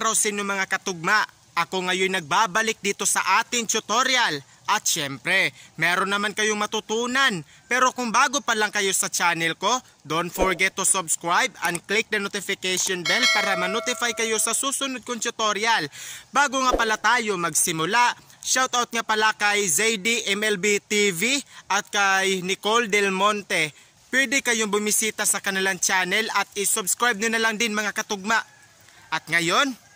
araw sa inyong mga katugma. Ako ngayon nagbabalik dito sa ating tutorial at syempre, meron naman kayong matutunan. Pero kung bago pa lang kayo sa channel ko, don't forget to subscribe and click the notification bell para manotify kayo sa susunod kong tutorial. Bago nga pala tayo magsimula, shoutout nga pala kay ZD MLB TV at kay Nicole Del Monte. Pwede kayong bumisita sa kanilang channel at isubscribe nyo na lang din mga katugma. At ngayon,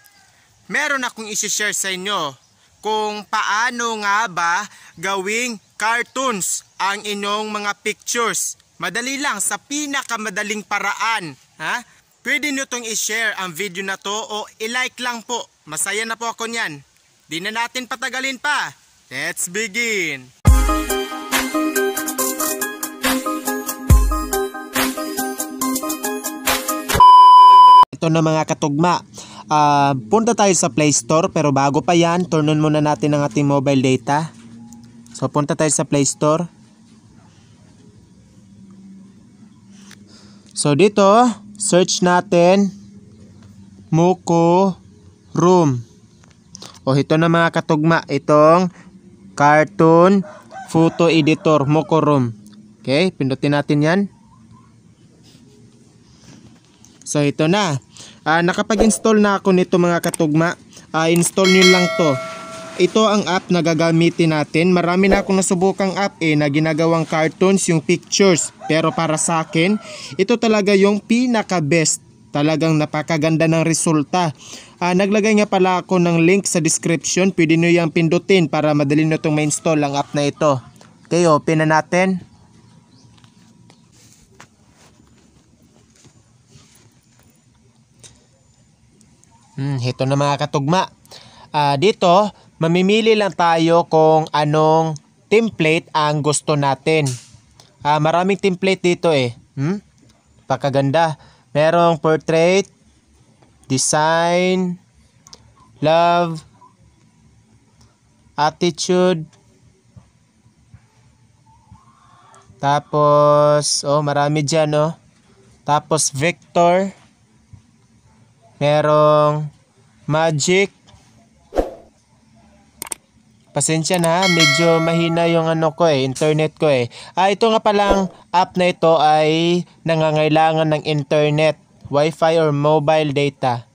meron akong isi-share sa inyo kung paano nga ba gawing cartoons ang inyong mga pictures. Madali lang, sa pinakamadaling paraan. Ha? Pwede nyo itong i-share ang video na to o i-like lang po. Masaya na po ako niyan. Di na natin patagalin pa. Let's begin! Ito na mga katugma, Uh, punta tayo sa Play Store pero bago pa yan, turn on muna natin ang ating mobile data. So punta tayo sa Play Store. So dito, search natin Moco Room. O ito na mga katugma, itong Cartoon Photo Editor Moco Room. Okay, pindutin natin yan. So ito na. Uh, Nakapag-install na ako nito mga katugma. Uh, install nyo lang to. Ito ang app na gagamitin natin. Marami na akong nasubukang app eh na ginagawang cartoons yung pictures. Pero para sa akin, ito talaga yung pinaka best. Talagang napakaganda ng resulta. Uh, naglagay nga pala ako ng link sa description. Pwede nyo yung pindutin para madali nyo itong ma-install ang app na ito. Okay, oh, open na natin. Hmm, ito na mga katugma. Uh, dito, mamimili lang tayo kung anong template ang gusto natin. Uh, maraming template dito eh. Hmm? Pakaganda. Merong portrait, design, love, attitude, tapos, oh marami dyan oh. Tapos vector, Merong magic. Pasensya na, medyo mahina yung ano ko eh, internet ko eh. Ah, ito nga palang app na ito ay nangangailangan ng internet, wifi or mobile data.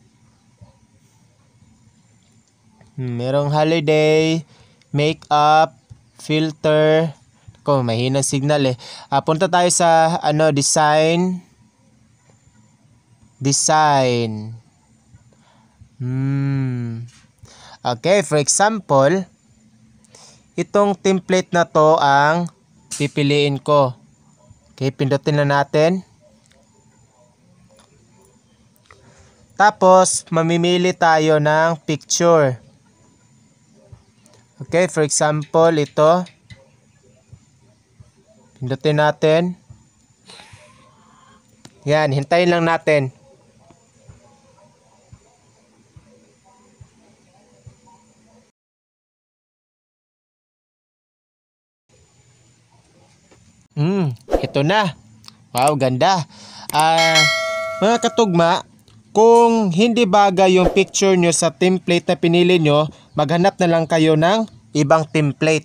Merong holiday, make up filter. Ko, mahina signal eh. Ah, punta tayo sa ano, design. Design. Hmm. Okay, for example, itong template na to ang pipiliin ko. Okay, pindutin na natin. Tapos, mamimili tayo ng picture. Okay, for example, ito. Pindutin natin. Yan, hintayin lang natin. Hmm, ito na. Wow, ganda. Ah, uh, mga katugma, kung hindi bagay yung picture nyo sa template na pinili nyo, maghanap na lang kayo ng ibang template.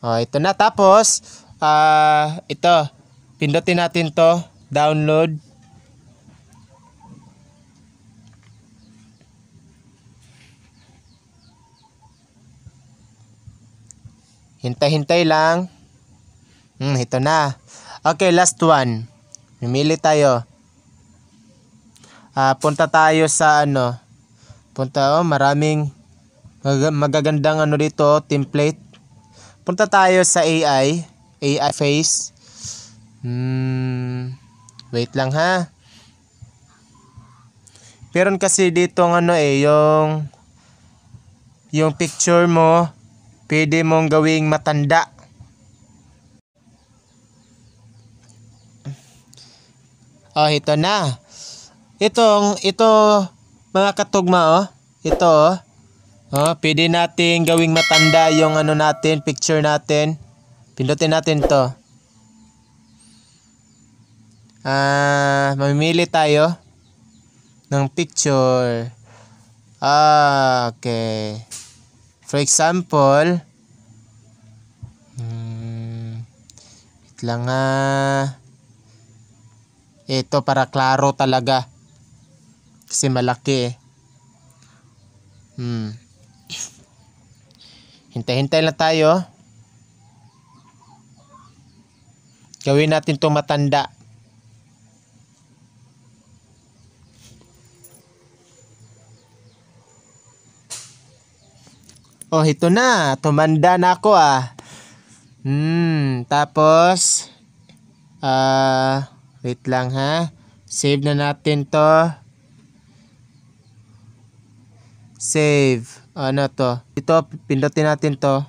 Oh, ito na. Tapos, ah, uh, ito. Pindutin natin to. Download. Hintay-hintay lang. Hmm, ito na. Okay, last one. Mimili tayo. Ah, punta tayo sa ano. Punta, oh, maraming mag magagandang ano dito, oh, template. Punta tayo sa AI. AI face. Hmm, wait lang ha. Meron kasi dito ng ano eh, yung yung picture mo, pwede mong gawing matanda. Oh, ito na. Itong, ito, mga katugma, oh. Ito, oh. Oh, pwede natin gawing matanda yung ano natin, picture natin. Pindutin natin to. Ah, mamimili tayo ng picture. Ah, okay. For example, hmm, wait ah. Ito para klaro talaga. Kasi malaki eh. Hmm. Hintay-hintay na tayo. Gawin natin itong matanda. Oh, ito na. Tumanda na ako ah. Hmm, tapos ah uh, Wait lang ha. Save na natin to. Save. Ano to? Ito, pindutin natin to.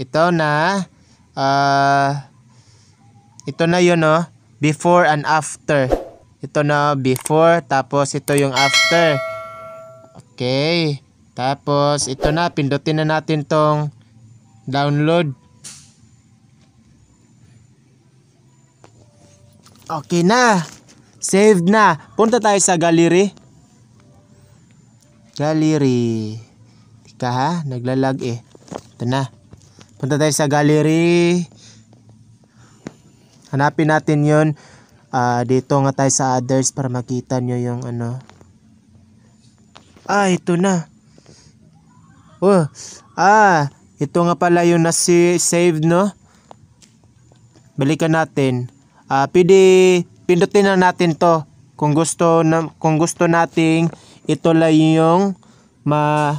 Ito na. Uh, ito na yun no. Oh. Before and after. Ito na before. Tapos ito yung after. Okay. Tapos ito na. Pindutin na natin tong download. Okay na. Saved na. Punta tayo sa gallery. Gallery. Tika ha, naglalag eh. Ito na. Punta tayo sa gallery. Hanapin natin yon uh, ah, dito nga tayo sa others para makita nyo yung ano ah ito na oh ah ito nga pala yung nasi saved no balikan natin uh, pwede pindutin na natin to kung gusto na, kung gusto nating ito lang yung ma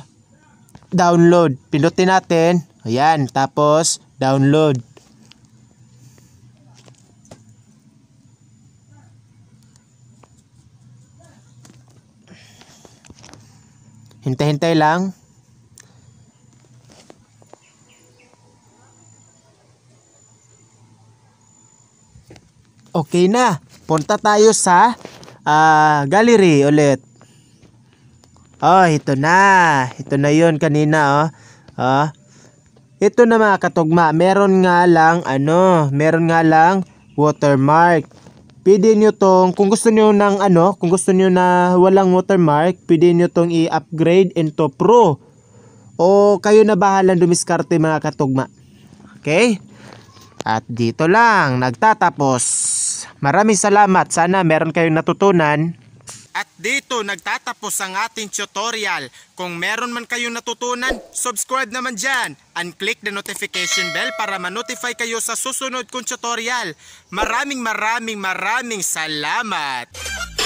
download pindutin natin ayan tapos download hintay-hintay lang Okay na. Punta tayo sa uh, gallery ulit. Oh, ito na. Ito na yon kanina, oh. Oh. Ito na mga katugma, meron nga lang ano, meron nga lang watermark. Pwede niyo tong kung gusto niyo ng ano, kung gusto niyo na walang watermark, pwede niyo tong i-upgrade into pro. O kayo na bahala dumiskarte mga katugma. Okay? At dito lang nagtatapos. Maraming salamat. Sana meron kayong natutunan. At dito nagtatapos ang ating tutorial. Kung meron man kayong natutunan, subscribe naman dyan and click the notification bell para ma-notify kayo sa susunod kong tutorial. Maraming maraming maraming salamat!